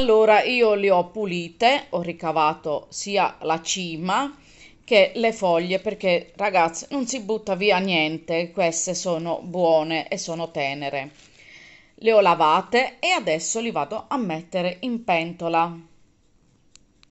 Allora io le ho pulite, ho ricavato sia la cima che le foglie perché ragazzi non si butta via niente, queste sono buone e sono tenere. Le ho lavate e adesso li vado a mettere in pentola.